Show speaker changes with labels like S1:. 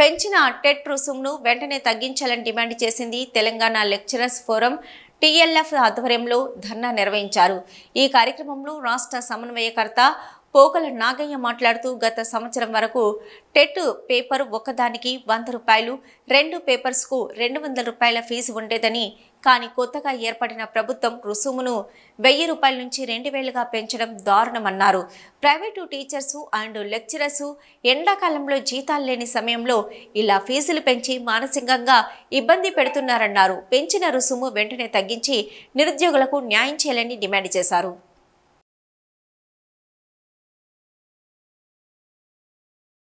S1: పెంచిన టెట్ రుసుమును వెంటనే తగ్గించాలని డిమాండ్ చేసింది తెలంగాణ లెక్చరర్స్ ఫోరం టీఎల్ఎఫ్ ఆధ్వర్యంలో ధర్నా నిర్వహించారు ఈ కార్యక్రమంలో రాష్ట్ర సమన్వయకర్త పోకల నాగయ్య మాట్లాడుతూ గత సంవత్సరం వరకు టెట్ పేపర్ ఒక్కదానికి వంద రూపాయలు రెండు పేపర్స్కు రెండు వందల రూపాయల ఫీజు ఉండేదని కానీ కొత్తగా ఏర్పడిన ప్రభుత్వం రుసుమును వెయ్యి రూపాయల నుంచి రెండు వేలుగా పెంచడం దారుణమన్నారు ప్రైవేటు టీచర్సు అండ్ లెక్చరర్స్ ఎండాకాలంలో జీతాలు లేని సమయంలో ఇలా ఫీజులు పెంచి మానసికంగా ఇబ్బంది పెడుతున్నారన్నారు పెంచిన రుసుము వెంటనే తగ్గించి నిరుద్యోగులకు న్యాయం చేయాలని డిమాండ్ చేశారు